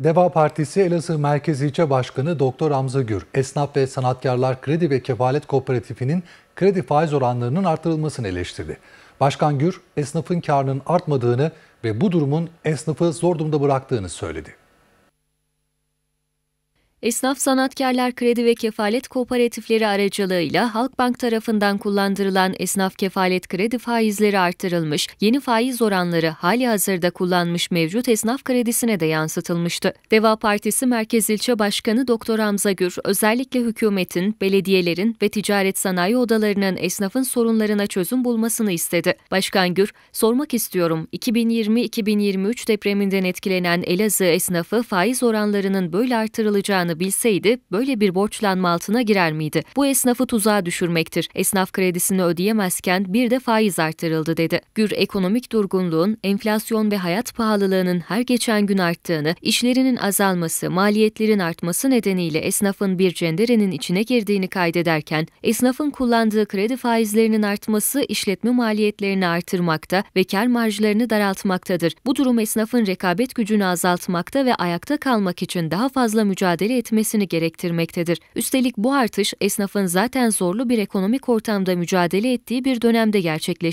Deva Partisi Elazığ Merkez İlçe Başkanı Doktor Amza Gür, Esnaf ve Sanatkarlar Kredi ve Kefalet Kooperatifi'nin kredi faiz oranlarının artırılmasını eleştirdi. Başkan Gür, esnafın karının artmadığını ve bu durumun esnafı zor durumda bıraktığını söyledi. Esnaf Sanatkarlar Kredi ve Kefalet Kooperatifleri aracılığıyla Halkbank tarafından kullandırılan esnaf kefalet kredi faizleri artırılmış, yeni faiz oranları hali hazırda kullanmış mevcut esnaf kredisine de yansıtılmıştı. Deva Partisi Merkez İlçe Başkanı Doktor Hamza Gür, özellikle hükümetin, belediyelerin ve ticaret sanayi odalarının esnafın sorunlarına çözüm bulmasını istedi. Başkan Gür, sormak istiyorum 2020-2023 depreminden etkilenen Elazığ esnafı faiz oranlarının böyle artırılacağını Bilseydi böyle bir borçlanma altına girer miydi? Bu esnafı tuzağa düşürmektir. Esnaf kredisini ödeyemezken bir de faiz arttırıldı dedi. Gür ekonomik durgunluğun, enflasyon ve hayat pahalılığının her geçen gün arttığını, işlerinin azalması, maliyetlerin artması nedeniyle esnafın bir cenderenin içine girdiğini kaydederken, esnafın kullandığı kredi faizlerinin artması işletme maliyetlerini artırmakta ve kar marjlarını daraltmaktadır. Bu durum esnafın rekabet gücünü azaltmakta ve ayakta kalmak için daha fazla mücadele etmesini gerektirmektedir. Üstelik bu artış esnafın zaten zorlu bir ekonomik ortamda mücadele ettiği bir dönemde gerçekleşmektedir.